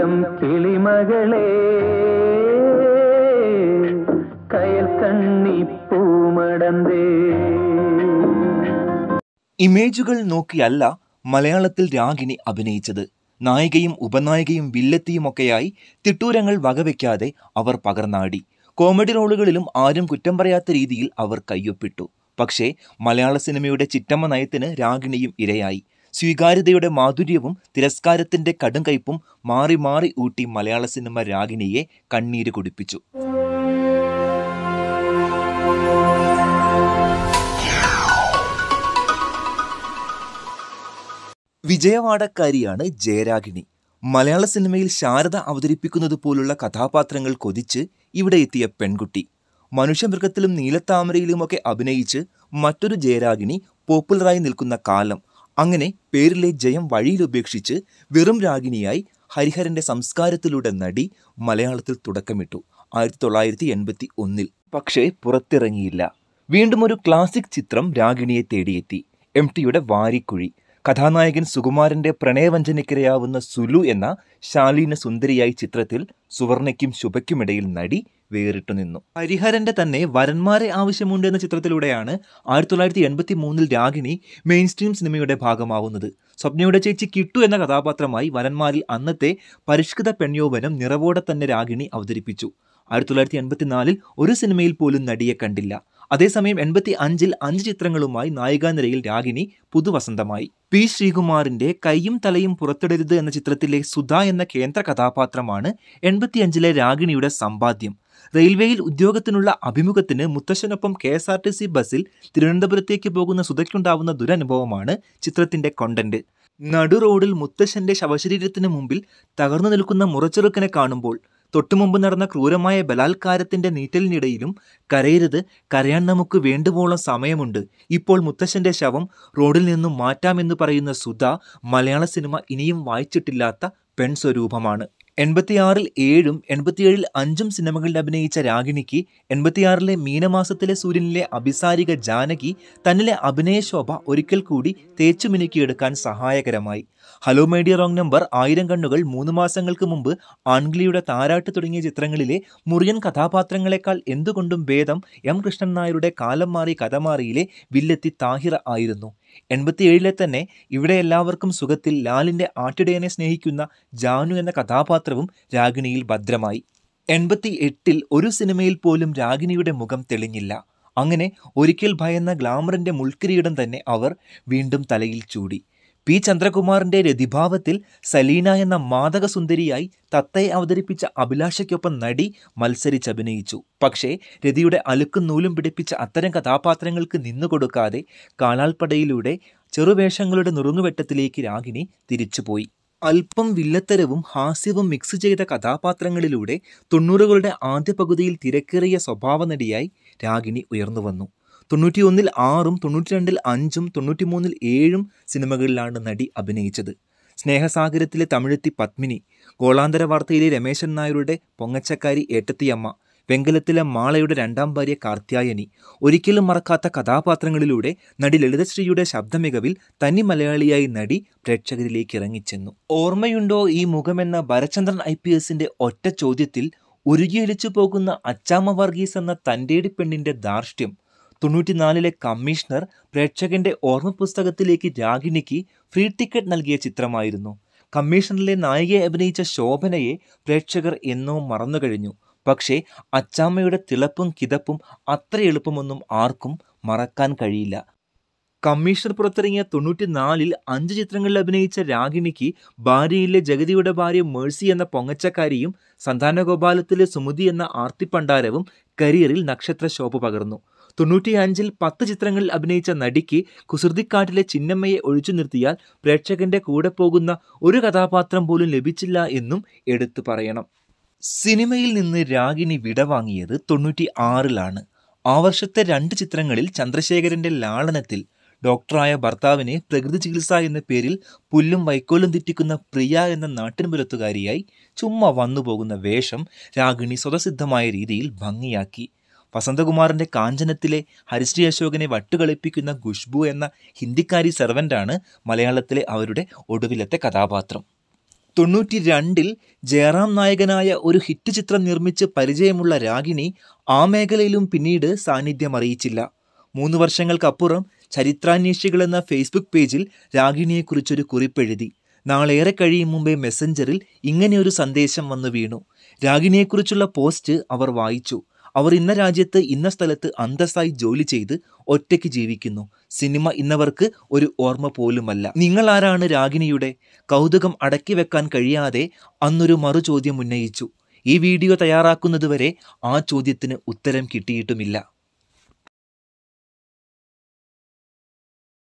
കൊല്ലം കിളിമകളെ കയൽ കണ്ണി പൂമടന്തേ ഇമേജുകൾ നോക്കിയല്ല മലയാളത്തിൽ രാഗിണി അഭിനയിച്ചത് നായികയും ഉപനായികയും വില്ലത്തിയുമൊക്കെയായി തിട്ടൂരങ്ങൾ വകവെക്കാതെ അവർ പകർന്നാടി കോമഡി റോളുകളിലും ആരും കുറ്റം പറയാത്ത രീതിയിൽ അവർ കയ്യൊപ്പിട്ടു പക്ഷേ മലയാള സിനിമയുടെ ചിറ്റമ്മ നയത്തിന് രാഗിണിയും ഇരയായി സ്വീകാര്യതയുടെ മാധുര്യവും തിരസ്കാരത്തിൻ്റെ കടും കയ്പും മാറി മാറി ഊട്ടി മലയാള സിനിമ രാഗിണിയെ കണ്ണീര് കുടിപ്പിച്ചു വിജയവാടക്കാരിയാണ് ജയരാഗിണി മലയാള സിനിമയിൽ ശാരദ അവതരിപ്പിക്കുന്നത് പോലുള്ള കഥാപാത്രങ്ങൾ കൊതിച്ച് ഇവിടെ എത്തിയ പെൺകുട്ടി മനുഷ്യമൃഗത്തിലും നീലത്താമരയിലുമൊക്കെ അഭിനയിച്ച് മറ്റൊരു ജയരാഗിണി പോപ്പുലറായി നിൽക്കുന്ന കാലം അങ്ങനെ പേരിലെ ജയം വഴിയിലുപേക്ഷിച്ച് വെറും രാഗിണിയായി ഹരിഹരന്റെ സംസ്കാരത്തിലൂടെ നടി മലയാളത്തിൽ തുടക്കമിട്ടു ആയിരത്തി തൊള്ളായിരത്തി എൺപത്തി ഒന്നിൽ പക്ഷേ പുറത്തിറങ്ങിയില്ല വീണ്ടും ഒരു ക്ലാസിക് ചിത്രം രാഗിണിയെ തേടിയെത്തി എം ടിയുടെ വാരിക്കുഴി കഥാനായകൻ സുകുമാരൻ്റെ പ്രണയവഞ്ചനയ്ക്കിരയാവുന്ന സുലു എന്ന ശാലീന സുന്ദരിയായി ചിത്രത്തിൽ സുവർണയ്ക്കും ശുഭയ്ക്കുമിടയിൽ നടി വേറിട്ടു നിന്നു ഹരിഹരന്റെ തന്നെ വരന്മാരെ ആവശ്യമുണ്ട് എന്ന ചിത്രത്തിലൂടെയാണ് ആയിരത്തി തൊള്ളായിരത്തി എൺപത്തി മൂന്നിൽ രാഗിണി മെയിൻ സ്ട്രീം സിനിമയുടെ ഭാഗമാവുന്നത് സ്വപ്നയുടെ ചേച്ചി കിട്ടു എന്ന കഥാപാത്രമായി വരന്മാരിൽ അന്നത്തെ പരിഷ്കൃത പെണ്യോപനം നിറവോടെ തന്നെ രാഗിണി അവതരിപ്പിച്ചു ആയിരത്തി തൊള്ളായിരത്തി എൺപത്തിനാലിൽ ഒരു സിനിമയിൽ പോലും നടിയെ കണ്ടില്ല അതേസമയം എൺപത്തി അഞ്ചിൽ അഞ്ച് ചിത്രങ്ങളുമായി നായികാനിരയിൽ രാഗിണി പുതുവസന്തമായി പി ശ്രീകുമാറിന്റെ കൈയും തലയും പുറത്തിടരുത് എന്ന ചിത്രത്തിലെ സുധ എന്ന കേന്ദ്ര കഥാപാത്രമാണ് എൺപത്തി അഞ്ചിലെ രാഗിണിയുടെ സമ്പാദ്യം റെയിൽവേയിൽ ഉദ്യോഗത്തിനുള്ള അഭിമുഖത്തിന് മുത്തശ്ശനൊപ്പം K S R T C ബസ്സിൽ തിരുവനന്തപുരത്തേക്ക് പോകുന്ന സുധയ്ക്കുണ്ടാവുന്ന ദുരനുഭവമാണ് ചിത്രത്തിന്റെ കണ്ടന്റ് നടു റോഡിൽ മുത്തശ്ശന്റെ ശവശരീരത്തിന് മുമ്പിൽ തകർന്നു നിൽക്കുന്ന മുറച്ചെറുക്കനെ കാണുമ്പോൾ തൊട്ടുമുമ്പ് നടന്ന ക്രൂരമായ ബലാത്കാരത്തിന്റെ നീറ്റലിനിടയിലും കരയരുത് കരയാൻ നമുക്ക് വേണ്ടുവോളം സമയമുണ്ട് ഇപ്പോൾ മുത്തശ്ശന്റെ ശവം റോഡിൽ നിന്നും മാറ്റാമെന്ന് പറയുന്ന സുധ മലയാള സിനിമ ഇനിയും വായിച്ചിട്ടില്ലാത്ത പെൺസ്വരൂപമാണ് എൺപത്തിയാറിൽ ഏഴും എൺപത്തിയേഴിൽ അഞ്ചും സിനിമകളിൽ അഭിനയിച്ച രാഗിണിക്ക് എൺപത്തിയാറിലെ മീനമാസത്തിലെ സൂര്യനിലെ അഭിസാരിക ജാനകി തന്നിലെ അഭിനയശോഭ ഒരിക്കൽ കൂടി തേച്ചുമിനുക്കിയെടുക്കാൻ സഹായകരമായി ഹലോ മീഡിയ റോങ് നമ്പർ ആയിരം കണ്ണുകൾ മൂന്ന് മാസങ്ങൾക്ക് മുമ്പ് ആൺഗ്ലിയുടെ താരാട്ട് തുടങ്ങിയ ചിത്രങ്ങളിലെ മുറിയൻ കഥാപാത്രങ്ങളെക്കാൾ എന്തുകൊണ്ടും ഭേദം എം കൃഷ്ണൻ നായരുടെ കാലം മാറി കഥമാറിയിലെ വില്ലെത്തി താഹിറ ആയിരുന്നു എൺപത്തി ഏഴിലെ തന്നെ ഇവിടെ എല്ലാവർക്കും സുഖത്തിൽ ലാലിൻ്റെ ആട്ടിടയനെ സ്നേഹിക്കുന്ന ജാനു എന്ന കഥാപാത്രവും രാഗിണിയിൽ ഭദ്രമായി എൺപത്തി എട്ടിൽ ഒരു സിനിമയിൽ പോലും രാഗിണിയുടെ മുഖം തെളിഞ്ഞില്ല അങ്ങനെ ഒരിക്കൽ ഭയന്ന ഗ്ലാമറിൻ്റെ മുൾക്കിരീടം തന്നെ അവർ വീണ്ടും തലയിൽ ചൂടി പി ചന്ദ്രകുമാറിന്റെ രതിഭാവത്തിൽ സലീന എന്ന മാതകസുന്ദരിയായി തത്തയെ അവതരിപ്പിച്ച അഭിലാഷയ്ക്കൊപ്പം നടി മത്സരിച്ചഭിനയിച്ചു പക്ഷേ രതിയുടെ അലുക്കും നൂലും പിടിപ്പിച്ച അത്തരം കഥാപാത്രങ്ങൾക്ക് നിന്നുകൊടുക്കാതെ കാലാൾപ്പടയിലൂടെ ചെറുവേഷങ്ങളുടെ നുറുങ്ങുവെട്ടത്തിലേക്ക് രാഗിണി തിരിച്ചുപോയി അല്പം വില്ലത്തരവും ഹാസ്യവും മിക്സ് ചെയ്ത കഥാപാത്രങ്ങളിലൂടെ തൊണ്ണൂറുകളുടെ ആദ്യ പകുതിയിൽ തിരക്കേറിയ സ്വഭാവനടിയായി രാഗിണി ഉയർന്നുവന്നു തൊണ്ണൂറ്റി ഒന്നിൽ ആറും തൊണ്ണൂറ്റി രണ്ടിൽ അഞ്ചും തൊണ്ണൂറ്റി മൂന്നിൽ ഏഴും സിനിമകളിലാണ് നടി അഭിനയിച്ചത് സ്നേഹസാഗരത്തിലെ തമിഴെത്തി പത്മിനി ഗോളാന്തര വാർത്തയിലെ രമേശൻ നായരുടെ പൊങ്ങച്ചക്കാരി ഏട്ടത്തിയമ്മ വെങ്കലത്തിലെ മാളയുടെ രണ്ടാം ഭാര്യ കാർത്യായനി ഒരിക്കലും മറക്കാത്ത കഥാപാത്രങ്ങളിലൂടെ നടി ലളിതശ്രീയുടെ ശബ്ദമികവിൽ തനി മലയാളിയായി നടി പ്രേക്ഷകരിലേക്ക് ഇറങ്ങിച്ചെന്നു ഓർമ്മയുണ്ടോ ഈ മുഖമെന്ന ഭരചന്ദ്രൻ ഐ പി എസിന്റെ ഒറ്റ ചോദ്യത്തിൽ ഉരുകിയടിച്ചു പോകുന്ന അച്ചാമ്മ വർഗീസ് എന്ന തൻ്റെ പെണ്ണിന്റെ ധാർഷ്ട്യം തൊണ്ണൂറ്റിനാലിലെ കമ്മീഷണർ പ്രേക്ഷകന്റെ ഓർമ്മ പുസ്തകത്തിലേക്ക് രാഗിണിക്ക് ഫ്രീ ടിക്കറ്റ് നൽകിയ ചിത്രമായിരുന്നു കമ്മീഷണറിലെ നായികയെ അഭിനയിച്ച ശോഭനയെ പ്രേക്ഷകർ എന്നോ മറന്നുകഴിഞ്ഞു പക്ഷേ അച്ചാമ്മയുടെ തിളപ്പും കിതപ്പും അത്ര എളുപ്പമൊന്നും ആർക്കും മറക്കാൻ കഴിയില്ല കമ്മീഷണർ പുറത്തിറങ്ങിയ തൊണ്ണൂറ്റിനാലിൽ അഞ്ച് ചിത്രങ്ങളിൽ അഭിനയിച്ച രാഗിണിക്ക് ഭാര്യയിലെ ജഗതിയുടെ ഭാര്യ മേഴ്സി എന്ന പൊങ്ങച്ചക്കാരിയും സന്താനഗോപാലത്തിലെ സുമതി എന്ന പണ്ടാരവും കരിയറിൽ നക്ഷത്ര ശോഭ പകർന്നു തൊണ്ണൂറ്റിയഞ്ചിൽ പത്ത് ചിത്രങ്ങളിൽ അഭിനയിച്ച നടിക്ക് കുസൃതിക്കാട്ടിലെ ചിന്നമ്മയെ ഒഴിച്ചു നിർത്തിയാൽ പ്രേക്ഷകന്റെ കൂടെ പോകുന്ന ഒരു കഥാപാത്രം പോലും ലഭിച്ചില്ല എന്നും എടുത്തു പറയണം സിനിമയിൽ നിന്ന് രാഗിണി വിടവാങ്ങിയത് തൊണ്ണൂറ്റി ആറിലാണ് ആ വർഷത്തെ രണ്ട് ചിത്രങ്ങളിൽ ചന്ദ്രശേഖരന്റെ ലാളനത്തിൽ ഡോക്ടറായ ഭർത്താവിനെ പ്രകൃതി ചികിത്സ എന്ന പേരിൽ പുല്ലും വൈക്കോലും തിറ്റിക്കുന്ന പ്രിയ എന്ന നാട്ടിൻപുരത്തുകാരിയായി ചുമ്മാ വന്നുപോകുന്ന വേഷം രാഗിണി സ്വതസിദ്ധമായ രീതിയിൽ ഭംഗിയാക്കി വസന്തകുമാറിൻ്റെ കാഞ്ചനത്തിലെ ഹരിശ്രീ അശോകനെ വട്ടുകളിപ്പിക്കുന്ന ഖുഷ്ബു എന്ന ഹിന്ദിക്കാരി സെർവൻ്റാണ് മലയാളത്തിലെ അവരുടെ ഒടുവിലത്തെ കഥാപാത്രം തൊണ്ണൂറ്റി രണ്ടിൽ ജയറാം നായകനായ ഒരു ഹിറ്റ് ചിത്രം നിർമ്മിച്ച് പരിചയമുള്ള രാഗിണി ആ മേഖലയിലും പിന്നീട് സാന്നിധ്യം അറിയിച്ചില്ല മൂന്ന് വർഷങ്ങൾക്കപ്പുറം ചരിത്രാന്വേഷികൾ എന്ന ഫേസ്ബുക്ക് പേജിൽ രാഗിണിയെക്കുറിച്ചൊരു കുറിപ്പെഴുതി നാളേറെ കഴിയും മുമ്പേ മെസ്സഞ്ചറിൽ ഇങ്ങനെയൊരു സന്ദേശം വന്നു വീണു രാഗിണിയെക്കുറിച്ചുള്ള പോസ്റ്റ് അവർ വായിച്ചു അവർ ഇന്ന രാജ്യത്ത് ഇന്ന സ്ഥലത്ത് അന്തസ്സായി ജോലി ചെയ്ത് ഒറ്റയ്ക്ക് ജീവിക്കുന്നു സിനിമ ഇന്നവർക്ക് ഒരു ഓർമ്മ പോലുമല്ല നിങ്ങൾ ആരാണ് രാഗിണിയുടെ കൗതുകം അടക്കി വെക്കാൻ കഴിയാതെ അന്നൊരു മറു ചോദ്യം ഉന്നയിച്ചു ഈ വീഡിയോ തയ്യാറാക്കുന്നതുവരെ ആ ചോദ്യത്തിന് ഉത്തരം കിട്ടിയിട്ടുമില്ല